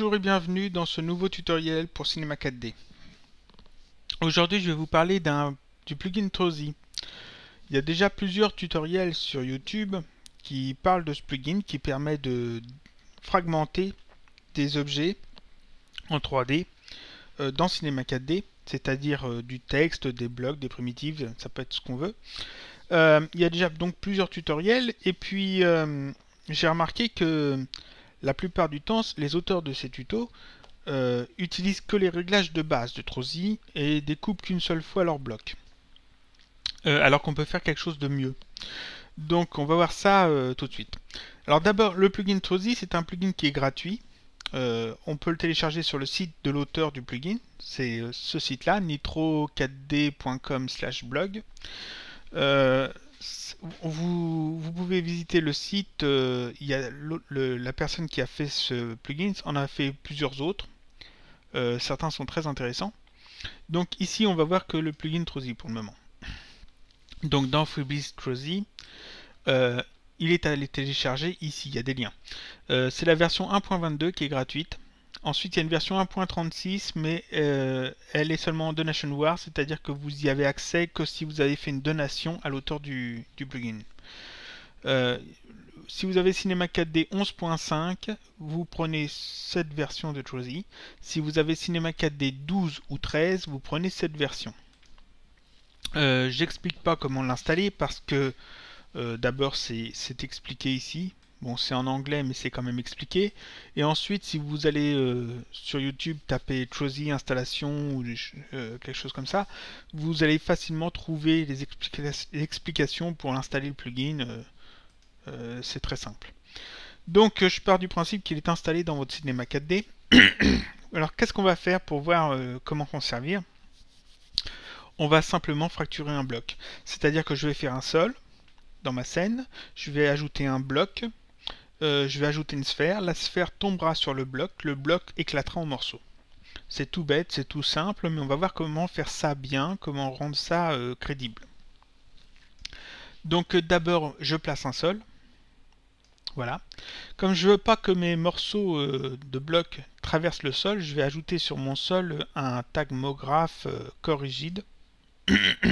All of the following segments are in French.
Bonjour et bienvenue dans ce nouveau tutoriel pour Cinema 4D. Aujourd'hui je vais vous parler du plugin Trozy. Il y a déjà plusieurs tutoriels sur YouTube qui parlent de ce plugin qui permet de fragmenter des objets en 3D euh, dans Cinema 4D, c'est-à-dire euh, du texte, des blocs, des primitives, ça peut être ce qu'on veut. Euh, il y a déjà donc plusieurs tutoriels et puis j'ai remarqué que la plupart du temps, les auteurs de ces tutos euh, utilisent que les réglages de base de Trozy et découpent qu'une seule fois leur bloc. Euh, alors qu'on peut faire quelque chose de mieux. Donc on va voir ça euh, tout de suite. Alors d'abord, le plugin Trozy, c'est un plugin qui est gratuit. on peut le télécharger sur le site de l'auteur du plugin. C'est ce site-là, nitro4d.com/blog vous, pouvez visiter le site. Euh, il y a la personne qui a fait ce plugin on a fait plusieurs autres. Euh, certains sont très intéressants. Donc ici, on va voir que le plugin Trozy pour le moment. Donc dans Freebies Trozy, euh, il est à télécharger ici. Il y a des liens. C'est la version 1.22 qui est gratuite. Ensuite, il y a une version 1.36, mais euh, elle est seulement en donation war, c'est-à-dire que vous y avez accès que si vous avez fait une donation à l'auteur du, plugin. Euh, si vous avez Cinema 4D 11.5, vous prenez cette version de Trozy. Si vous avez Cinema 4D 12 ou 13, vous prenez cette version. Euh, j'explique pas comment l'installer parce que d'abord c'est expliqué ici. Bon, c'est en anglais, mais c'est quand même expliqué. Et ensuite, si vous allez euh, sur YouTube taper Trozy installation ou euh, quelque chose comme ça, vous allez facilement trouver les, explications pour installer le plugin. Euh, c'est très simple. Donc, je pars du principe qu'il est installé dans votre cinéma 4D. Alors, qu'est-ce qu'on va faire pour voir comment s'en servir On va simplement fracturer un bloc. C'est-à-dire que je vais faire un sol dans ma scène, je vais ajouter un bloc euh, je vais ajouter une sphère, la sphère tombera sur le bloc, le bloc éclatera en morceaux. C'est tout bête, c'est tout simple, mais on va voir comment faire ça bien, comment rendre ça euh, crédible. Donc euh, d'abord, je place un sol. Voilà. Comme je veux pas que mes morceaux de blocs traversent le sol, je vais ajouter sur mon sol un tagmographe corrigide.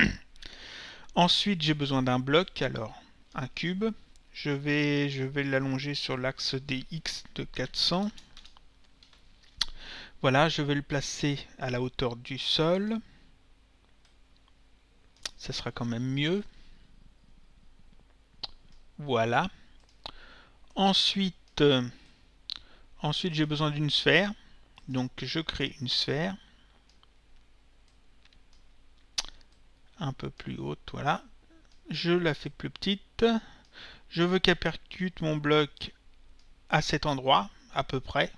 Ensuite, j'ai besoin d'un bloc, alors un cube. Je vais, l'allonger sur l'axe DX de 400. Voilà, je vais le placer à la hauteur du sol. Ça sera quand même mieux. Voilà. Ensuite, euh, ensuite j'ai besoin d'une sphère. Donc je crée une sphère. Un peu plus haute, voilà. Je la fais plus petite. Je veux qu'elle percute mon bloc à cet endroit, à peu près.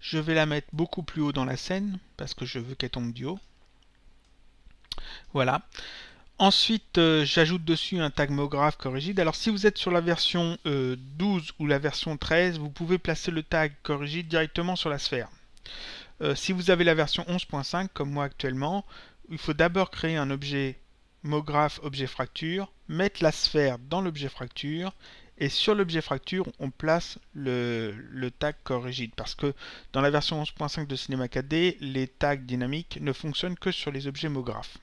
Je vais la mettre beaucoup plus haut dans la scène, parce que je veux qu'elle tombe du haut. Voilà. Ensuite, euh, j'ajoute dessus un tagmographe corrigide. Alors, si vous êtes sur la version 12 euh, ou la version 13, vous pouvez placer le tag corrigide directement sur la sphère. Euh, si vous avez la version 11.5, comme moi actuellement, il faut d'abord créer un objet Mographe objet fracture, mettre la sphère dans l'objet fracture, et sur l'objet fracture, on place le, tag corps rigide, parce que dans la version 11.5 de Cinema 4D, les tags dynamiques ne fonctionnent que sur les objets MoGraph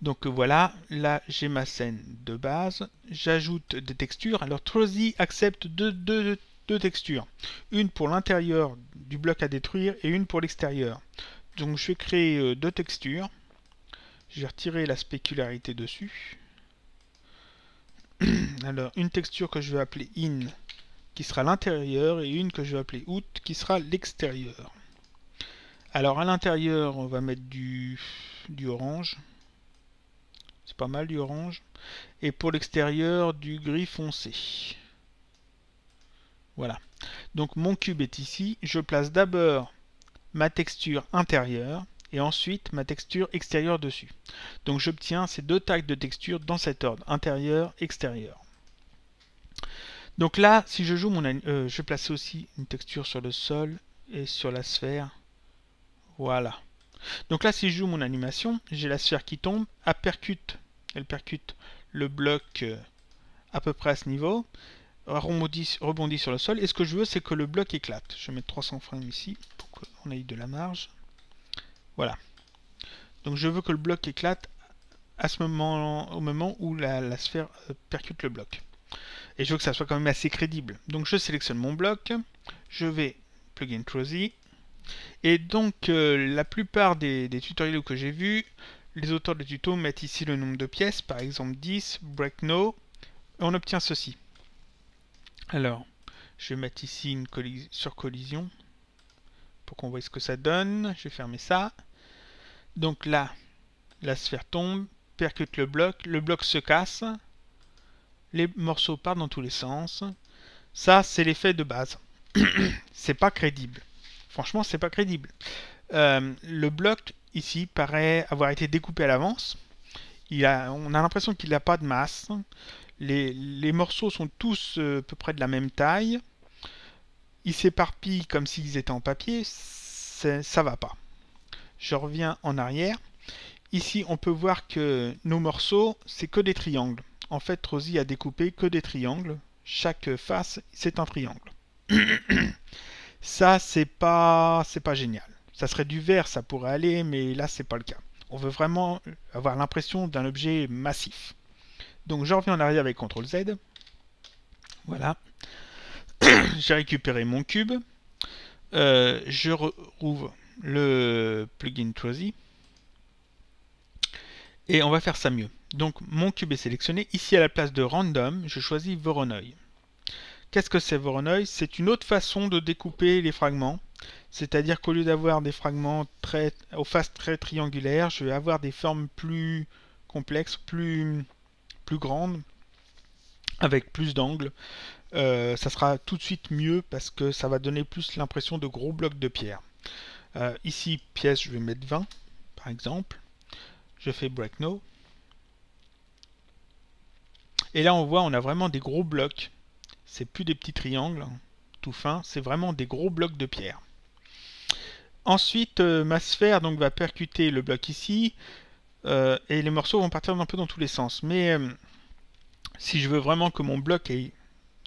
Donc voilà, là j'ai ma scène de base, j'ajoute des textures. Alors Trozy accepte deux textures, une pour l'intérieur du bloc à détruire et une pour l'extérieur. Donc je vais créer euh, deux textures. J'ai retiré la spécularité dessus. Alors, une texture que je vais appeler in, qui sera l'intérieur, et une que je vais appeler out, qui sera l'extérieur. Alors, à l'intérieur, on va mettre du, du orange. C'est pas mal, du orange. Et pour l'extérieur, du gris foncé. Voilà. Donc, mon cube est ici. Je place d'abord ma texture intérieure et ensuite ma texture extérieure dessus. Donc j'obtiens ces deux tags de texture dans cet ordre, intérieur, extérieur. Donc là, si je joue mon... Euh, je place aussi une texture sur le sol et sur la sphère. Voilà. Donc là, si je joue mon animation, j'ai la sphère qui tombe, elle percute, elle percute le bloc euh, à peu près à ce niveau, rebondit sur le sol, et ce que je veux, c'est que le bloc éclate. Je vais mettre 300 frames ici, pour qu'on ait de la marge. Voilà. Donc je veux que le bloc éclate à ce moment, au moment où la, sphère euh, percute le bloc. Et je veux que ça soit quand même assez crédible. Donc je sélectionne mon bloc, je vais plugin Trozy. Et donc euh, la plupart des, tutoriels que j'ai vus, les auteurs de tuto mettent ici le nombre de pièces, par exemple 10, break no, et on obtient ceci. Alors, je vais mettre ici une surcollision sur collision pour qu'on voit ce que ça donne. Je vais fermer ça. Donc là, la sphère tombe, percute le bloc, le bloc se casse, les morceaux partent dans tous les sens. Ça, c'est l'effet de base. c'est pas crédible. Franchement, c'est pas crédible. Euh, le bloc, ici, paraît avoir été découpé à l'avance. on a l'impression qu'il n'a pas de masse. les, morceaux sont tous euh, à peu près de la même taille ils s'éparpillent comme s'ils étaient en papier, ça va pas. Je reviens en arrière. Ici, on peut voir que nos morceaux, c'est que des triangles. En fait, Rosie a découpé que des triangles. Chaque face, c'est un triangle. ça, c'est pas, c'est pas génial. Ça serait du vert, ça pourrait aller, mais là, c'est pas le cas. On veut vraiment avoir l'impression d'un objet massif. Donc, je reviens en arrière avec CTRL Z. Voilà j'ai récupéré mon cube. Euh, je rouvre le plugin choisi. Et on va faire ça mieux. Donc mon cube est sélectionné. Ici à la place de random, je choisis Voronoi. Qu'est-ce que c'est Voronoi C'est une autre façon de découper les fragments. C'est-à-dire qu'au lieu d'avoir des fragments aux faces très triangulaires, je vais avoir des formes plus complexes, plus, plus grandes, avec plus d'angles, euh, ça sera tout de suite mieux parce que ça va donner plus l'impression de gros blocs de pierre. Euh, ici, pièce, je vais mettre 20, par exemple. Je fais break no. Et là, on voit, on a vraiment des gros blocs. C'est plus des petits triangles hein, tout fins, c'est vraiment des gros blocs de pierre. Ensuite, euh, ma sphère donc, va percuter le bloc ici, et les morceaux vont partir un peu dans tous les sens. Mais si je veux vraiment que mon bloc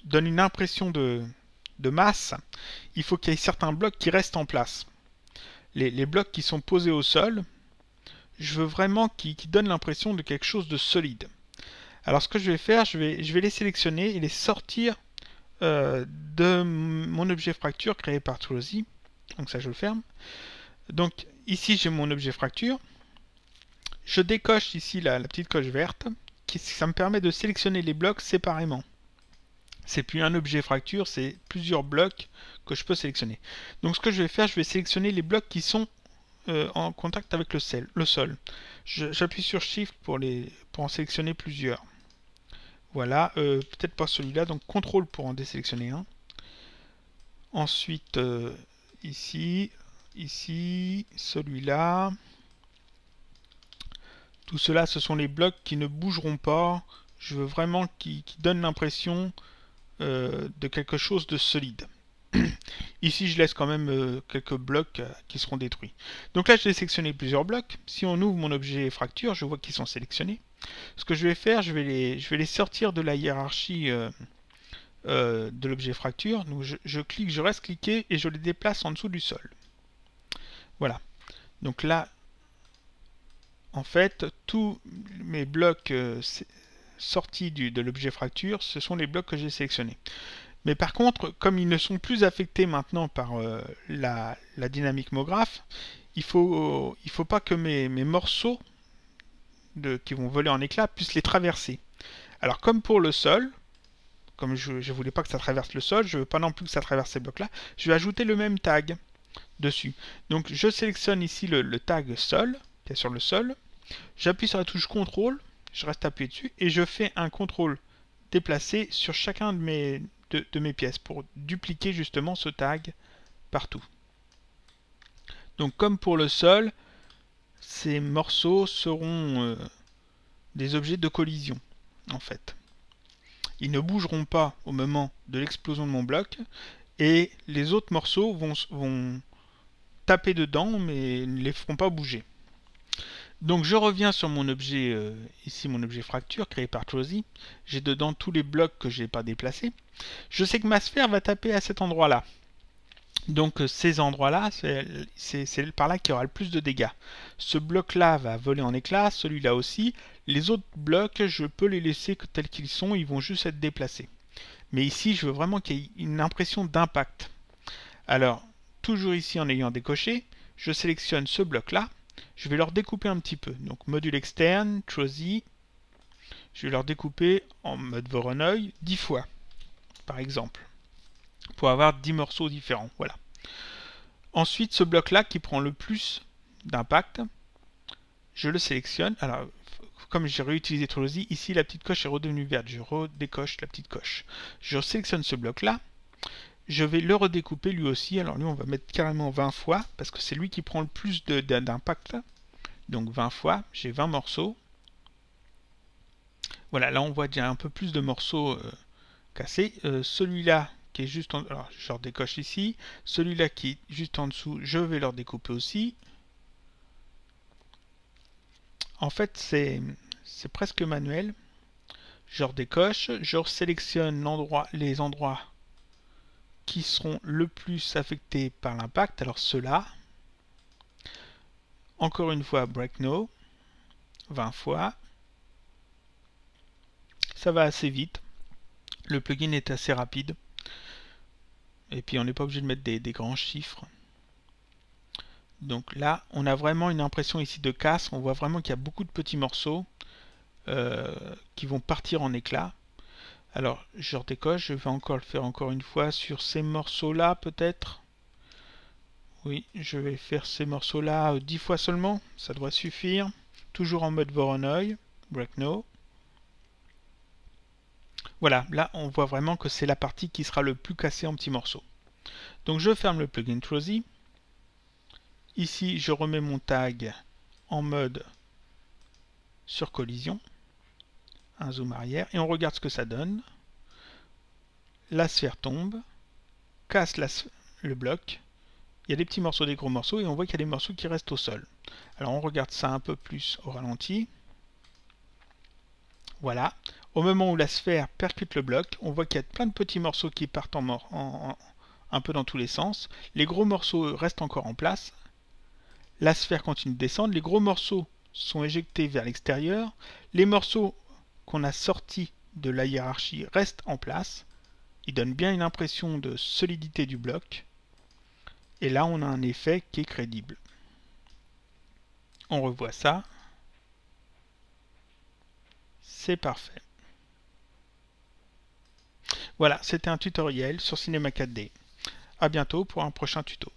donne une impression de, masse, il faut qu'il y ait certains blocs qui restent en place. Les, blocs qui sont posés au sol, je veux vraiment qu'ils donnent l'impression de quelque chose de solide. Alors ce que je vais faire, je vais, les sélectionner et les sortir euh, de mon objet fracture créé par Toulousy. Donc ça je le ferme. Donc ici j'ai mon objet fracture. Je décoche ici la petite coche verte ça me permet de sélectionner les blocs séparément. C'est plus un objet fracture, c'est plusieurs blocs que je peux sélectionner. Donc ce que je vais faire, je vais sélectionner les blocs qui sont euh, en contact avec le, sel, le sol. J'appuie sur Shift pour, les, pour en sélectionner plusieurs. Voilà, euh, peut-être pas celui-là, donc CTRL pour en désélectionner un. Ensuite, euh, ici, ici, celui-là, tout cela, ce sont les blocs qui ne bougeront pas. Je veux vraiment qu'ils donnent l'impression euh, de quelque chose de solide. Ici, je laisse quand même euh, quelques blocs euh, qui seront détruits. Donc là, je vais sélectionné plusieurs blocs. Si on ouvre mon objet fracture, je vois qu'ils sont sélectionnés. Ce que je vais faire, je vais les, sortir de la hiérarchie de l'objet fracture. je, je, clique, je reste cliqué et je les déplace en dessous du sol. Voilà. Donc là, en fait, tous mes blocs euh, sortis de l'objet fracture, ce sont les blocs que j'ai sélectionnés. Mais par contre, comme ils ne sont plus affectés maintenant par euh, la, dynamique MoGraph, il ne faut, il faut pas que mes, morceaux de, qui vont voler en éclats puissent les traverser. Alors comme pour le sol, comme je ne voulais pas que ça traverse le sol, je ne veux pas non plus que ça traverse ces blocs-là, je vais ajouter le même tag dessus. Donc je sélectionne ici le tag sol, qui est sur le sol, J'appuie sur la touche contrôle, je reste appuyé dessus et je fais un contrôle déplacé sur chacun de mes, de, mes pièces pour dupliquer justement ce tag partout. Donc comme pour le sol, ces morceaux seront euh, des objets de collision en fait. Ils ne bougeront pas au moment de l'explosion de mon bloc et les autres morceaux vont, vont taper dedans mais ne les feront pas bouger. Donc je reviens sur mon objet, euh, ici mon objet fracture créé par Trozzy. J'ai dedans tous les blocs que je n'ai pas déplacés. Je sais que ma sphère va taper à cet endroit-là. Donc euh, ces endroits-là, c'est par là qu'il y aura le plus de dégâts. Ce bloc-là va voler en éclats, celui-là aussi. Les autres blocs, je peux les laisser tels qu'ils sont, ils vont juste être déplacés. Mais ici, je veux vraiment qu'il y ait une impression d'impact. Alors, toujours ici en ayant décoché, je sélectionne ce bloc-là, je vais leur découper un petit peu. Donc module externe, choisi. Je vais leur découper en mode Voronoi 10 fois, par exemple, pour avoir 10 morceaux différents. Voilà. Ensuite, ce bloc-là qui prend le plus d'impact, je le sélectionne. Alors, comme j'ai réutilisé Trozzi, ici la petite coche est redevenue verte. Je redécoche la petite coche. Je sélectionne ce bloc-là je vais le redécouper lui aussi. Alors lui, on va mettre carrément 20 fois, parce que c'est lui qui prend le plus d'impact. Donc 20 fois, j'ai 20 morceaux. Voilà, là on voit déjà un peu plus de morceaux euh, cassés. Euh, celui-là qui est juste en... Alors je décoche ici. Celui-là qui est juste en dessous, je vais le redécouper aussi. En fait, c'est presque manuel. Je redécoche, je sélectionne les endroits qui seront le plus affectés par l'impact, alors ceux-là, encore une fois break no, 20 fois, ça va assez vite, le plugin est assez rapide, et puis on n'est pas obligé de mettre des, grands chiffres. Donc là, on a vraiment une impression ici de casse, on voit vraiment qu'il y a beaucoup de petits morceaux euh, qui vont partir en éclats. Alors, je redécoche, je vais encore le faire encore une fois sur ces morceaux-là, peut-être. Oui, je vais faire ces morceaux-là 10 euh, fois seulement, ça doit suffire. Toujours en mode Voronoi, Break No. Voilà, là on voit vraiment que c'est la partie qui sera le plus cassée en petits morceaux. Donc je ferme le plugin Trozy. Ici, je remets mon tag en mode sur collision un zoom arrière, et on regarde ce que ça donne. La sphère tombe, casse le bloc, il y a des petits morceaux, des gros morceaux, et on voit qu'il y a des morceaux qui restent au sol. Alors on regarde ça un peu plus au ralenti. Voilà. Au moment où la sphère percute le bloc, on voit qu'il y a plein de petits morceaux qui partent en, mort un peu dans tous les sens. Les gros morceaux restent encore en place. La sphère continue de descendre. Les gros morceaux sont éjectés vers l'extérieur. Les morceaux qu'on a sorti de la hiérarchie reste en place. Il donne bien une impression de solidité du bloc. Et là, on a un effet qui est crédible. On revoit ça. C'est parfait. Voilà, c'était un tutoriel sur Cinema 4D. A bientôt pour un prochain tuto.